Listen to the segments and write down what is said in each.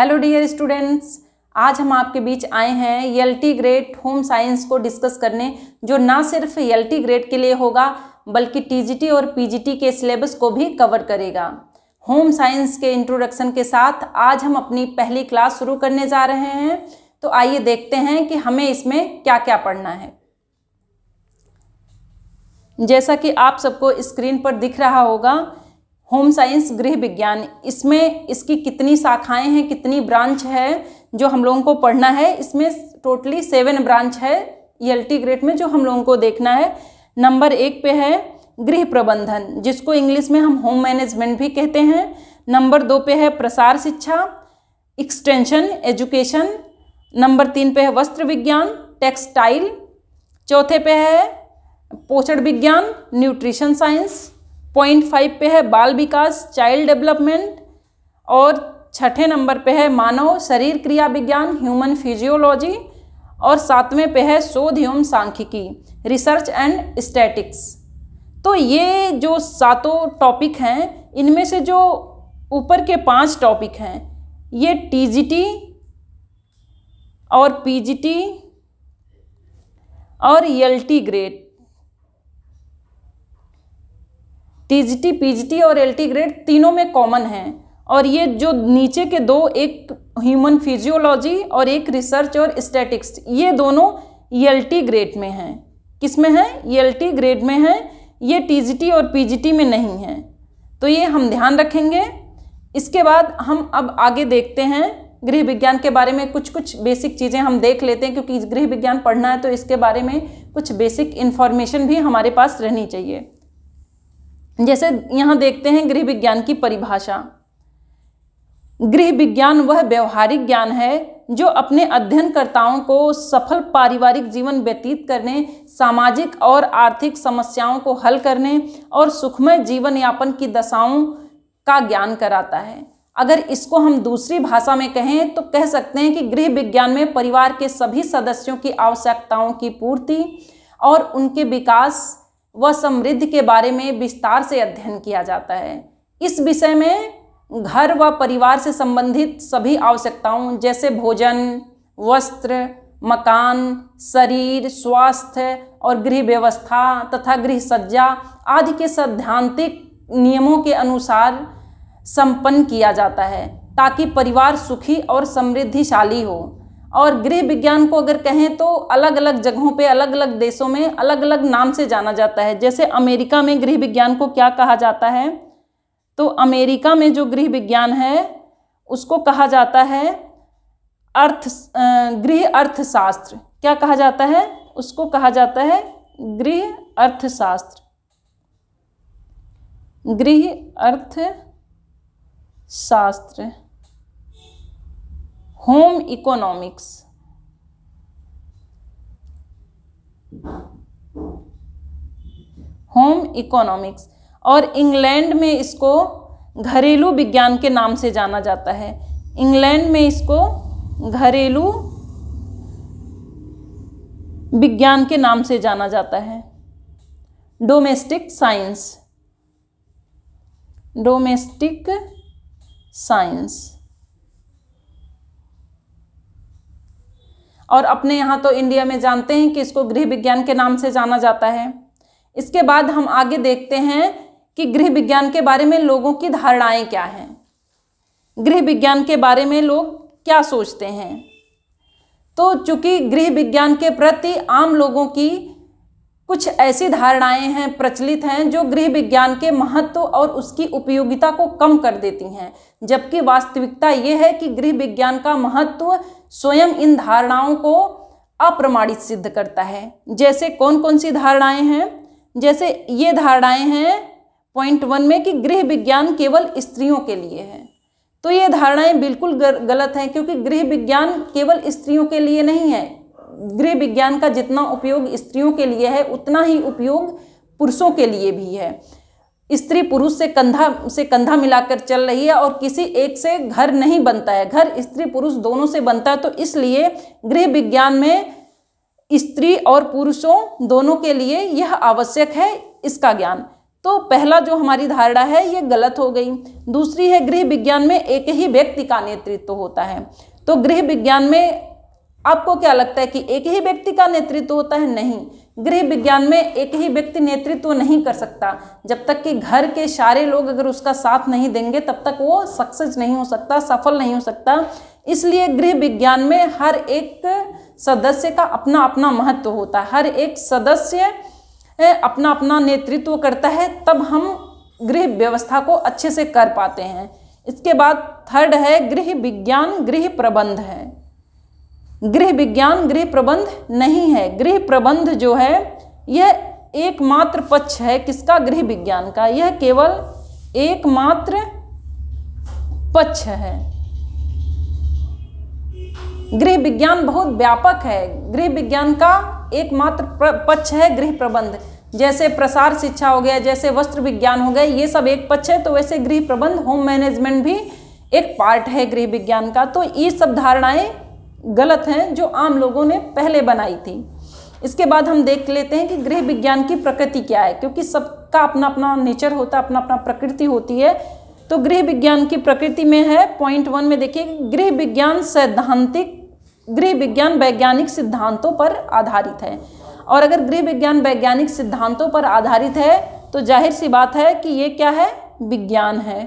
hello dear students आज हम आपके बीच आए हैं टी ग्रेड होम साइंस को डिस्कस करने जो ना सिर्फ टी ग्रेड के लिए होगा बल्कि टी और टी के सिलेबस को भी कवर करेगा होम साइंस के इंट्रोडक्शन के साथ आज हम अपनी पहली क्लास शुरू करने जा रहे हैं तो आइए देखते हैं कि हमें इसमें क्या क्या पढ़ना है जैसा कि आप सबको स्क्रीन पर दिख रहा होगा होम साइंस गृह विज्ञान इसमें इसकी कितनी शाखाएं हैं कितनी ब्रांच है जो हम लोगों को पढ़ना है इसमें टोटली सेवन ब्रांच है ई e ग्रेड में जो हम लोगों को देखना है नंबर एक पे है गृह प्रबंधन जिसको इंग्लिश में हम होम मैनेजमेंट भी कहते हैं नंबर दो पे है प्रसार शिक्षा एक्सटेंशन एजुकेशन नंबर तीन पे है वस्त्र विज्ञान टेक्सटाइल चौथे पे है पोषण विज्ञान न्यूट्रिशन साइंस पॉइंट फाइव पे है बाल विकास चाइल्ड डेवलपमेंट और छठे नंबर पे है मानव शरीर क्रिया विज्ञान ह्यूमन फिजियोलॉजी और सातवें पे है शोध एवं सांख्यिकी रिसर्च एंड स्टैटिक्स तो ये जो सातों टॉपिक हैं इनमें से जो ऊपर के पांच टॉपिक हैं ये टीजीटी और पीजीटी और ELT e grade TGT PGT और एलटी ग्रेड तीनों में कॉमन है और ये जो नीचे के दो एक ह्यूमन फिजियोलॉजी और एक रिसर्च और स्टैटिक्स ये दोनों ई ग्रेड में हैं किस में हैं ई ग्रेड में हैं ये टीजीटी और पीजीटी में नहीं हैं तो ये हम ध्यान रखेंगे इसके बाद हम अब आगे देखते हैं गृह विज्ञान के बारे में कुछ कुछ बेसिक चीज़ें हम देख लेते हैं क्योंकि गृह विज्ञान पढ़ना है तो इसके बारे में कुछ बेसिक इन्फॉर्मेशन भी हमारे पास रहनी चाहिए जैसे यहाँ देखते हैं गृह विज्ञान की परिभाषा गृह विज्ञान वह व्यवहारिक ज्ञान है जो अपने अध्ययनकर्ताओं को सफल पारिवारिक जीवन व्यतीत करने सामाजिक और आर्थिक समस्याओं को हल करने और सुखमय जीवन यापन की दशाओं का ज्ञान कराता है अगर इसको हम दूसरी भाषा में कहें तो कह सकते हैं कि गृह विज्ञान में परिवार के सभी सदस्यों की आवश्यकताओं की पूर्ति और उनके विकास व समृद्धि के बारे में विस्तार से अध्ययन किया जाता है इस विषय में घर व परिवार से संबंधित सभी आवश्यकताओं जैसे भोजन वस्त्र मकान शरीर स्वास्थ्य और गृह व्यवस्था तथा गृह सज्जा आदि के सैद्धांतिक नियमों के अनुसार संपन्न किया जाता है ताकि परिवार सुखी और समृद्धिशाली हो और गृह विज्ञान को अगर कहें तो अलग अलग जगहों पे अलग अलग देशों में अलग अलग नाम से जाना जाता है जैसे अमेरिका में गृह विज्ञान को क्या कहा जाता है तो अमेरिका में जो गृह विज्ञान है उसको कहा जाता है अर्थ गृह अर्थशास्त्र क्या कहा जाता है उसको कहा जाता है गृह अर्थशास्त्र गृह अर्थ शास्त्र होम इकोनॉमिक्स होम इकोनॉमिक्स और इंग्लैंड में इसको घरेलू विज्ञान के नाम से जाना जाता है इंग्लैंड में इसको घरेलू विज्ञान के नाम से जाना जाता है डोमेस्टिक साइंस डोमेस्टिक साइंस और अपने यहाँ तो इंडिया में जानते हैं कि इसको गृह विज्ञान के नाम से जाना जाता है इसके बाद हम आगे देखते हैं कि गृह विज्ञान के बारे में लोगों की धारणाएं क्या हैं गृह विज्ञान के बारे में लोग क्या सोचते हैं तो चूँकि गृह विज्ञान के प्रति आम लोगों की कुछ ऐसी धारणाएं हैं प्रचलित हैं जो गृह विज्ञान के महत्व और उसकी उपयोगिता को कम कर देती हैं जबकि वास्तविकता ये है कि गृह विज्ञान का महत्व स्वयं इन धारणाओं को अप्रमाणित सिद्ध करता है जैसे कौन कौन सी धारणाएं हैं जैसे ये धारणाएं हैं पॉइंट वन में कि गृह विज्ञान केवल स्त्रियों के लिए है तो ये धारणाएं बिल्कुल गलत हैं क्योंकि गृह विज्ञान केवल स्त्रियों के लिए नहीं है गृह विज्ञान का जितना उपयोग स्त्रियों के लिए है उतना ही उपयोग पुरुषों के लिए भी है स्त्री पुरुष से कंधा से कंधा मिलाकर चल रही है और किसी एक से घर नहीं बनता है घर स्त्री पुरुष दोनों से बनता है तो इसलिए गृह विज्ञान में स्त्री और पुरुषों दोनों के लिए यह आवश्यक है इसका ज्ञान तो पहला जो हमारी धारणा है ये गलत हो गई दूसरी है गृह विज्ञान में एक ही व्यक्ति का नेतृत्व तो होता है तो गृह विज्ञान में आपको क्या लगता है कि एक ही व्यक्ति का नेतृत्व तो होता है नहीं गृह विज्ञान में एक ही व्यक्ति नेतृत्व तो नहीं कर सकता जब तक कि घर के सारे लोग अगर उसका साथ नहीं देंगे तब तक वो सक्सेस नहीं हो सकता सफल नहीं हो सकता इसलिए गृह विज्ञान में हर एक सदस्य का अपना अपना महत्व होता है हर एक सदस्य अपना अपना नेतृत्व करता है तब हम गृह व्यवस्था को अच्छे से कर पाते हैं इसके बाद थर्ड है गृह विज्ञान गृह प्रबंध है गृह विज्ञान गृह प्रबंध नहीं है गृह प्रबंध जो है यह एकमात्र पक्ष है किसका गृह विज्ञान का यह केवल एकमात्र पक्ष है गृह विज्ञान बहुत व्यापक है गृह विज्ञान का एकमात्र पक्ष है गृह प्रबंध जैसे प्रसार शिक्षा हो गया जैसे वस्त्र विज्ञान हो गया ये सब एक पक्ष है तो वैसे गृह प्रबंध होम मैनेजमेंट भी एक पार्ट है गृह विज्ञान का तो ये सब धारणाएं गलत हैं जो आम लोगों ने पहले बनाई थी इसके बाद हम देख लेते हैं कि गृह विज्ञान की प्रकृति क्या है क्योंकि सबका अपना अपना नेचर होता है अपना अपना प्रकृति होती है तो गृह विज्ञान की प्रकृति में है पॉइंट वन में देखिए गृह विज्ञान सैद्धांतिक गृह विज्ञान वैज्ञानिक सिद्धांतों पर आधारित है और अगर गृह विज्ञान वैज्ञानिक सिद्धांतों पर आधारित है तो जाहिर सी बात है कि ये क्या है विज्ञान है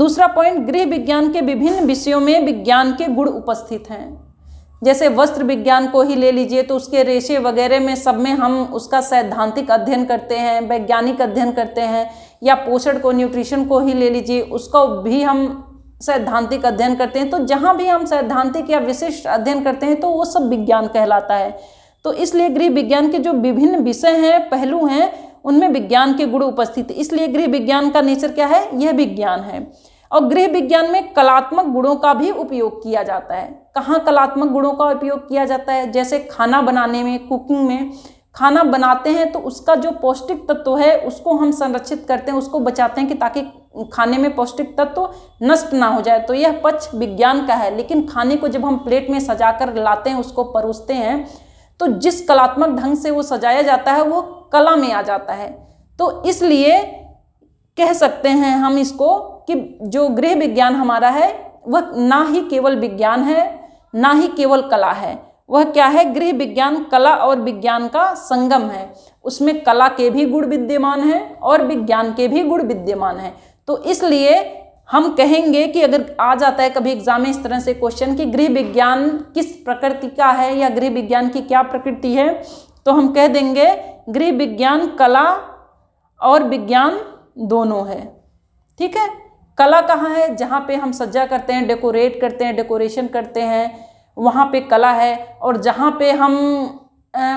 दूसरा पॉइंट गृह विज्ञान के विभिन्न विषयों में विज्ञान के गुण उपस्थित हैं जैसे वस्त्र विज्ञान को ही ले लीजिए तो उसके रेशे वगैरह में सब में हम उसका सैद्धांतिक अध्ययन करते हैं वैज्ञानिक अध्ययन करते हैं या पोषण को न्यूट्रिशन को ही ले लीजिए उसका भी हम सैद्धांतिक अध्ययन करते हैं तो जहाँ भी हम सैद्धांतिक या विशिष्ट अध्ययन करते हैं तो वो सब विज्ञान कहलाता है तो इसलिए गृह विज्ञान के जो विभिन्न विषय हैं पहलू हैं उनमें विज्ञान के गुण उपस्थित इसलिए गृह विज्ञान का नेचर क्या है यह विज्ञान है और गृह विज्ञान में कलात्मक गुणों का भी उपयोग किया जाता है कहाँ कलात्मक गुणों का उपयोग किया जाता है जैसे खाना बनाने में कुकिंग में खाना बनाते हैं तो उसका जो पौष्टिक तत्व है उसको हम संरक्षित करते हैं उसको बचाते हैं कि ताकि खाने में पौष्टिक तत्व नष्ट ना हो जाए तो यह पक्ष विज्ञान का है लेकिन खाने को जब हम प्लेट में सजा कर लाते हैं उसको परोसते हैं तो जिस कलात्मक ढंग से वो सजाया जाता है वो कला में आ जाता है तो इसलिए कह सकते हैं हम इसको कि जो गृह विज्ञान हमारा है वह ना ही केवल विज्ञान है ना ही केवल कला है वह क्या है गृह विज्ञान कला और विज्ञान का संगम है उसमें कला के भी गुण विद्यमान हैं और विज्ञान के भी गुण विद्यमान हैं तो इसलिए हम कहेंगे कि अगर आ जाता है कभी एग्जाम में इस तरह से क्वेश्चन कि गृह विज्ञान किस प्रकृति का है या गृह विज्ञान की क्या प्रकृति है तो हम कह देंगे गृह विज्ञान कला और विज्ञान दोनों है ठीक है कला कहाँ है जहाँ पे हम सज्जा करते हैं डेकोरेट करते हैं डेकोरेशन करते हैं वहाँ पे कला है और जहाँ पे हम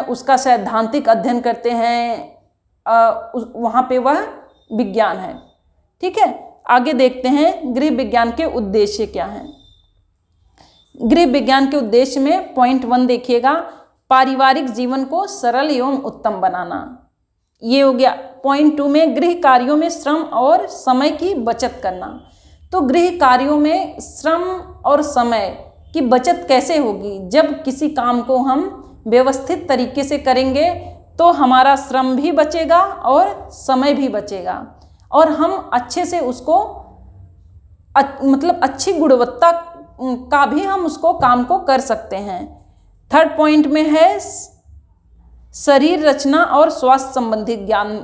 उसका सैद्धांतिक अध्ययन करते हैं वहाँ पे वह विज्ञान है ठीक है आगे देखते हैं गृह विज्ञान के उद्देश्य क्या हैं गृह विज्ञान के उद्देश्य में पॉइंट वन देखिएगा पारिवारिक जीवन को सरल एवं उत्तम बनाना ये हो गया पॉइंट टू में गृह कार्यों में श्रम और समय की बचत करना तो गृह कार्यों में श्रम और समय की बचत कैसे होगी जब किसी काम को हम व्यवस्थित तरीके से करेंगे तो हमारा श्रम भी बचेगा और समय भी बचेगा और हम अच्छे से उसको अ, मतलब अच्छी गुणवत्ता का भी हम उसको काम को कर सकते हैं थर्ड पॉइंट में है शरीर रचना और स्वास्थ्य संबंधी ज्ञान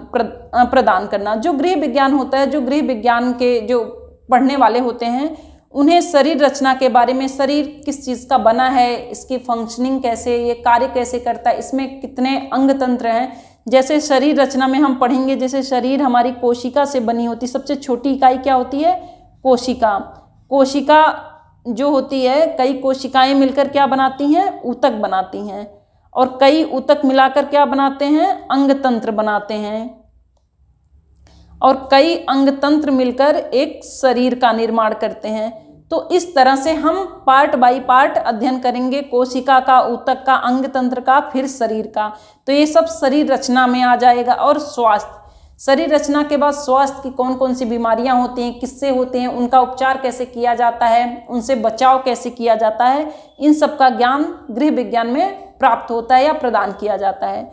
प्रदान करना जो गृह विज्ञान होता है जो गृह विज्ञान के जो पढ़ने वाले होते हैं उन्हें शरीर रचना के बारे में शरीर किस चीज़ का बना है इसकी फंक्शनिंग कैसे ये कार्य कैसे करता है इसमें कितने अंग तंत्र हैं जैसे शरीर रचना में हम पढ़ेंगे जैसे शरीर हमारी कोशिका से बनी होती सबसे छोटी इकाई क्या होती है कोशिका कोशिका जो होती है कई कोशिकाएं मिलकर क्या बनाती हैं ऊतक बनाती हैं और कई ऊतक मिलाकर क्या बनाते हैं अंग तंत्र बनाते हैं और कई अंग तंत्र मिलकर एक शरीर का निर्माण करते हैं तो इस तरह से हम पार्ट बाय पार्ट अध्ययन करेंगे कोशिका का ऊतक का अंग तंत्र का फिर शरीर का तो ये सब शरीर रचना में आ जाएगा और स्वास्थ्य शरीर रचना के बाद स्वास्थ्य की कौन कौन सी बीमारियां होती हैं किससे होते हैं उनका उपचार कैसे किया जाता है उनसे बचाव कैसे किया जाता है इन सब का ज्ञान गृह विज्ञान में प्राप्त होता है या प्रदान किया जाता है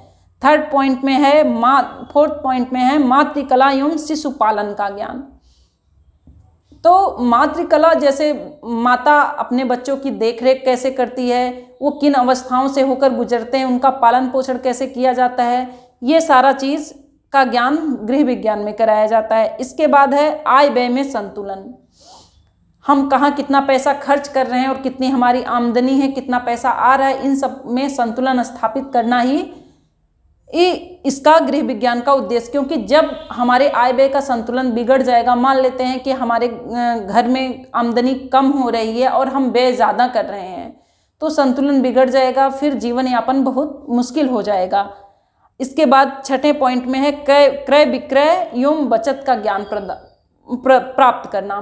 थर्ड पॉइंट में है मा फोर्थ पॉइंट में है मातृकला एवं शिशुपालन का ज्ञान तो मातृकला जैसे माता अपने बच्चों की देखरेख कैसे करती है वो किन अवस्थाओं से होकर गुजरते हैं उनका पालन पोषण कैसे किया जाता है ये सारा चीज़ का ज्ञान गृह विज्ञान में कराया जाता है इसके बाद है आय व्यय में संतुलन हम कहाँ कितना पैसा खर्च कर रहे हैं और कितनी हमारी आमदनी है कितना पैसा आ रहा है इन सब में संतुलन स्थापित करना ही ये इसका गृह विज्ञान का उद्देश्य क्योंकि जब हमारे आय व्यय का संतुलन बिगड़ जाएगा मान लेते हैं कि हमारे घर में आमदनी कम हो रही है और हम व्यय ज़्यादा कर रहे हैं तो संतुलन बिगड़ जाएगा फिर जीवन यापन बहुत मुश्किल हो जाएगा इसके बाद छठे पॉइंट में है क्रय क्रय विक्रय एवं बचत का ज्ञान प्राप्त करना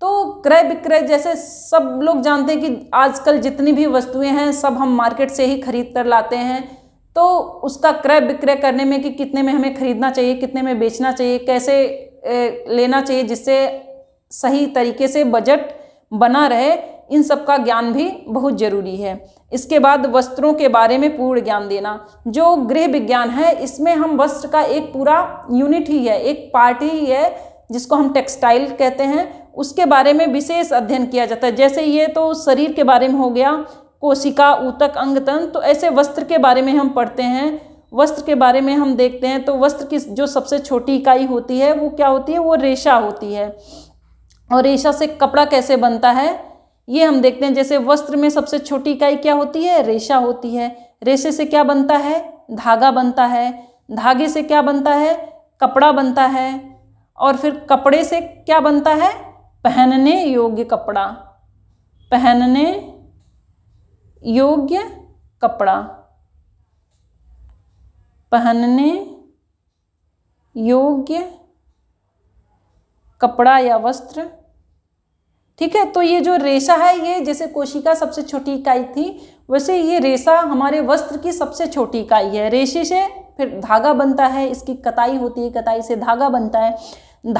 तो क्रय विक्रय जैसे सब लोग जानते हैं कि आजकल जितनी भी वस्तुएं हैं सब हम मार्केट से ही खरीद कर लाते हैं तो उसका क्रय विक्रय करने में कि कितने में हमें खरीदना चाहिए कितने में बेचना चाहिए कैसे लेना चाहिए जिससे सही तरीके से बजट बना रहे इन सब का ज्ञान भी बहुत ज़रूरी है इसके बाद वस्त्रों के बारे में पूर्ण ज्ञान देना जो गृह विज्ञान है इसमें हम वस्त्र का एक पूरा यूनिट ही है एक पार्ट ही है जिसको हम टेक्सटाइल कहते हैं उसके बारे में विशेष अध्ययन किया जाता है जैसे ये तो शरीर के बारे में हो गया कोशिका ऊतक अंगतन तो ऐसे वस्त्र के बारे में हम पढ़ते हैं वस्त्र के बारे में हम देखते हैं तो वस्त्र की जो सबसे छोटी इकाई होती है वो क्या होती है वो रेशा होती है और रेशा से कपड़ा कैसे बनता है ये हम देखते हैं जैसे वस्त्र में सबसे छोटी इकाई क्या होती है रेशा होती है रेशे से क्या बनता है धागा बनता है धागे से क्या बनता है कपड़ा बनता है और फिर कपड़े से क्या बनता है पहनने योग्य कपड़ा पहनने योग्य कपड़ा पहनने योग्य कपड़ा या वस्त्र ठीक है तो ये जो रेशा है ये जैसे कोशिका सबसे छोटी इकाई थी वैसे ये रेशा हमारे वस्त्र की सबसे छोटी इकाई है रेशे से फिर धागा बनता है इसकी कताई होती है कताई से धागा बनता है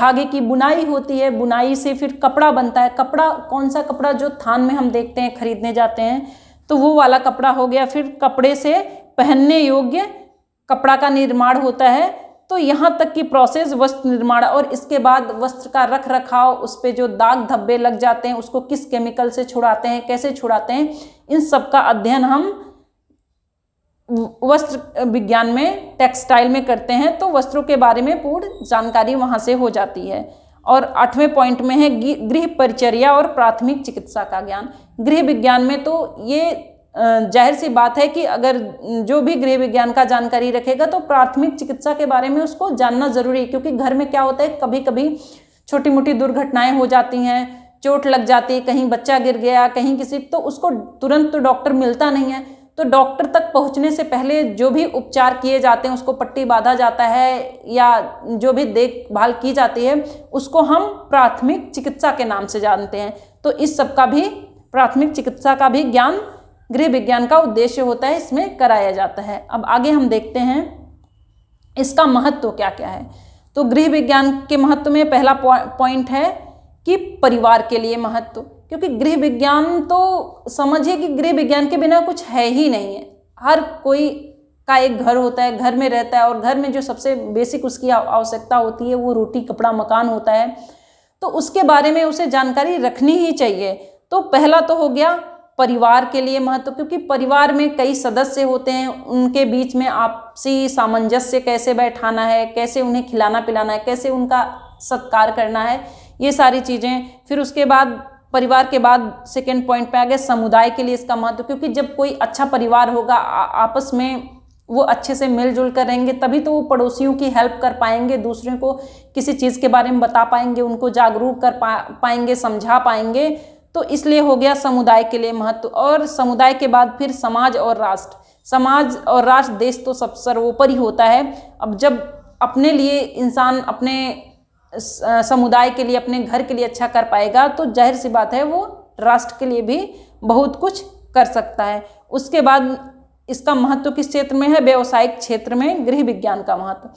धागे की बुनाई होती है बुनाई से फिर कपड़ा बनता है कपड़ा कौन सा कपड़ा जो थान में हम देखते हैं खरीदने जाते हैं तो वो वाला कपड़ा हो गया फिर कपड़े से पहनने योग्य कपड़ा का निर्माण होता है तो यहाँ तक की प्रोसेस वस्त्र निर्माण और इसके बाद वस्त्र का रख रखाव उस पर जो दाग धब्बे लग जाते हैं उसको किस केमिकल से छुड़ाते हैं कैसे छुड़ाते हैं इन सब का अध्ययन हम वस्त्र विज्ञान में टेक्सटाइल में करते हैं तो वस्त्रों के बारे में पूर्ण जानकारी वहाँ से हो जाती है और आठवें पॉइंट में है गृह परिचर्या और प्राथमिक चिकित्सा का ज्ञान गृह विज्ञान में तो ये जाहिर सी बात है कि अगर जो भी गृह विज्ञान का जानकारी रखेगा तो प्राथमिक चिकित्सा के बारे में उसको जानना जरूरी है क्योंकि घर में क्या होता है कभी कभी छोटी मोटी दुर्घटनाएं हो जाती हैं चोट लग जाती है कहीं बच्चा गिर गया कहीं किसी तो उसको तुरंत तो डॉक्टर मिलता नहीं है तो डॉक्टर तक पहुंचने से पहले जो भी उपचार किए जाते हैं उसको पट्टी बांधा जाता है या जो भी देखभाल की जाती है उसको हम प्राथमिक चिकित्सा के नाम से जानते हैं तो इस सब का भी प्राथमिक चिकित्सा का भी ज्ञान गृह विज्ञान का उद्देश्य होता है इसमें कराया जाता है अब आगे हम देखते हैं इसका महत्व क्या क्या है तो गृह विज्ञान के महत्व में पहला पॉइंट है कि परिवार के लिए महत्व क्योंकि गृह विज्ञान तो समझिए कि गृह विज्ञान के बिना कुछ है ही नहीं है हर कोई का एक घर होता है घर में रहता है और घर में जो सबसे बेसिक उसकी आवश्यकता होती है वो रोटी कपड़ा मकान होता है तो उसके बारे में उसे जानकारी रखनी ही चाहिए तो पहला तो हो गया परिवार के लिए महत्व क्योंकि परिवार में कई सदस्य होते हैं उनके बीच में आपसी सामंजस्य कैसे बैठाना है कैसे उन्हें खिलाना पिलाना है कैसे उनका सत्कार करना है ये सारी चीज़ें फिर उसके बाद परिवार के बाद सेकेंड पॉइंट पे आ गया समुदाय के लिए इसका महत्व क्योंकि जब कोई अच्छा परिवार होगा आपस में वो अच्छे से मिलजुल कर रहेंगे तभी तो वो पड़ोसियों की हेल्प कर पाएंगे दूसरे को किसी चीज़ के बारे में बता पाएंगे उनको जागरूक कर पा पाएंगे समझा पाएंगे तो इसलिए हो गया समुदाय के लिए महत्व और समुदाय के बाद फिर समाज और राष्ट्र समाज और राष्ट्र देश तो सब सर्वोपरि होता है अब जब अपने लिए इंसान अपने समुदाय के लिए अपने घर के लिए अच्छा कर पाएगा तो जाहिर सी बात है वो राष्ट्र के लिए भी बहुत कुछ कर सकता है उसके बाद इसका महत्व किस क्षेत्र में है व्यावसायिक क्षेत्र में गृह विज्ञान का महत्व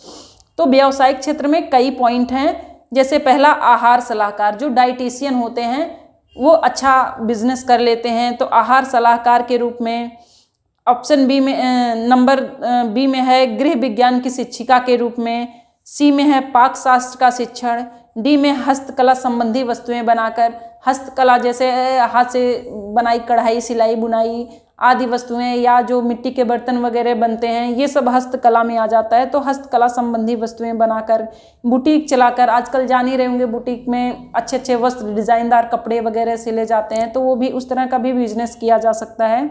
तो व्यावसायिक क्षेत्र में कई पॉइंट हैं जैसे पहला आहार सलाहकार जो डाइटिशियन होते हैं वो अच्छा बिजनेस कर लेते हैं तो आहार सलाहकार के रूप में ऑप्शन बी में नंबर बी में है गृह विज्ञान की शिक्षिका के रूप में सी में है पाक शास्त्र का शिक्षण डी में हस्तकला संबंधी वस्तुएं बनाकर हस्तकला जैसे हाथ से बनाई कढ़ाई सिलाई बुनाई आदि वस्तुएं या जो मिट्टी के बर्तन वगैरह बनते हैं ये सब हस्तकला में आ जाता है तो हस्तकला संबंधी वस्तुएं बनाकर बुटीक चलाकर आजकल जान ही रहे होंगे बुटीक में अच्छे अच्छे वस्त्र डिज़ाइनदार कपड़े वगैरह सिले जाते हैं तो वो भी उस तरह का भी बिजनेस किया जा सकता है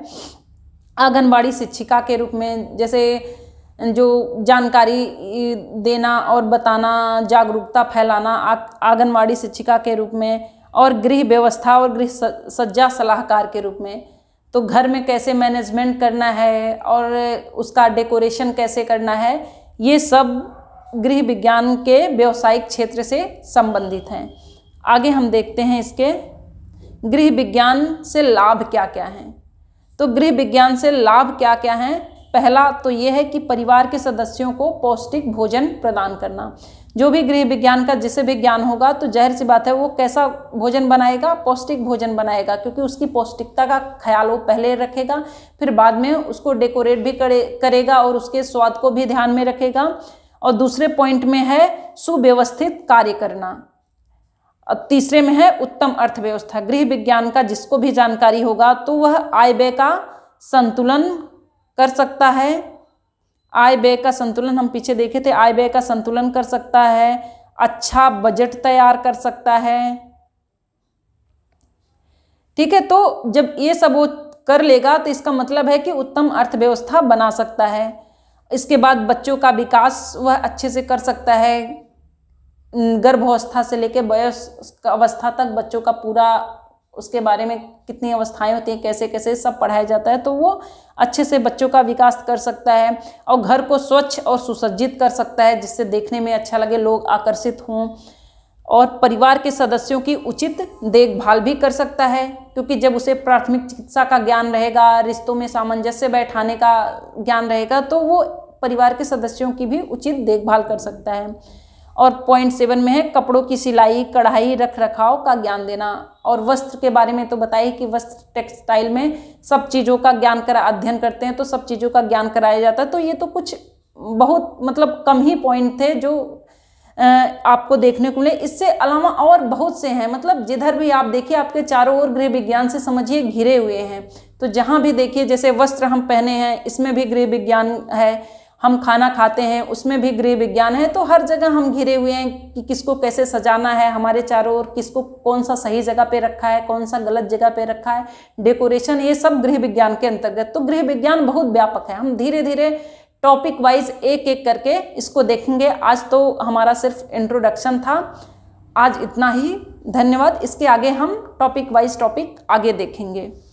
आंगनबाड़ी शिक्षिका के रूप में जैसे जो जानकारी देना और बताना जागरूकता फैलाना आंगनबाड़ी शिक्षिका के रूप में और गृह व्यवस्था और गृह सज्जा सलाहकार के रूप में तो घर में कैसे मैनेजमेंट करना है और उसका डेकोरेशन कैसे करना है ये सब गृह विज्ञान के व्यवसायिक क्षेत्र से संबंधित हैं आगे हम देखते हैं इसके गृह विज्ञान से लाभ क्या क्या हैं तो गृह विज्ञान से लाभ क्या क्या हैं पहला तो ये है कि परिवार के सदस्यों को पौष्टिक भोजन प्रदान करना जो भी गृह विज्ञान का जिसे भी ज्ञान होगा तो जहर सी बात है वो कैसा भोजन बनाएगा पौष्टिक भोजन बनाएगा क्योंकि उसकी पौष्टिकता का ख्याल वो पहले रखेगा फिर बाद में उसको डेकोरेट भी करे करेगा और उसके स्वाद को भी ध्यान में रखेगा और दूसरे पॉइंट में है सुव्यवस्थित कार्य करना और तीसरे में है उत्तम अर्थव्यवस्था गृह विज्ञान का जिसको भी जानकारी होगा तो वह आय व्यय का संतुलन कर सकता है आय व्यय का संतुलन हम पीछे देखे थे आय व्यय का संतुलन कर सकता है अच्छा बजट तैयार कर सकता है ठीक है तो जब ये सब वो कर लेगा तो इसका मतलब है कि उत्तम अर्थव्यवस्था बना सकता है इसके बाद बच्चों का विकास वह अच्छे से कर सकता है गर्भावस्था से लेकर वयस्क अवस्था तक बच्चों का पूरा उसके बारे में कितनी अवस्थाएं होती हैं कैसे कैसे सब पढ़ाया जाता है तो वो अच्छे से बच्चों का विकास कर सकता है और घर को स्वच्छ और सुसज्जित कर सकता है जिससे देखने में अच्छा लगे लोग आकर्षित हों और परिवार के सदस्यों की उचित देखभाल भी कर सकता है क्योंकि जब उसे प्राथमिक चिकित्सा का ज्ञान रहेगा रिश्तों में सामंजस्य बैठाने का ज्ञान रहेगा तो वो परिवार के सदस्यों की भी उचित देखभाल कर सकता है और पॉइंट सेवन में है कपड़ों की सिलाई कढ़ाई रख रखाव का ज्ञान देना और वस्त्र के बारे में तो बताइए कि वस्त्र टेक्सटाइल में सब चीज़ों का ज्ञान करा अध्ययन करते हैं तो सब चीज़ों का ज्ञान कराया जाता है तो ये तो कुछ बहुत मतलब कम ही पॉइंट थे जो आपको देखने को मिले इससे अलावा और बहुत से हैं मतलब जिधर भी आप देखिए आपके चारों ओर गृह विज्ञान से समझिए घिरे हुए हैं तो जहाँ भी देखिए जैसे वस्त्र हम पहने हैं इसमें भी गृह विज्ञान है हम खाना खाते हैं उसमें भी गृह विज्ञान है तो हर जगह हम घिरे हुए हैं कि किसको कैसे सजाना है हमारे चारों ओर किसको कौन सा सही जगह पे रखा है कौन सा गलत जगह पे रखा है डेकोरेशन ये सब गृह विज्ञान के अंतर्गत तो गृह विज्ञान बहुत व्यापक है हम धीरे धीरे टॉपिक वाइज एक एक करके इसको देखेंगे आज तो हमारा सिर्फ इंट्रोडक्शन था आज इतना ही धन्यवाद इसके आगे हम टॉपिक वाइज टॉपिक आगे देखेंगे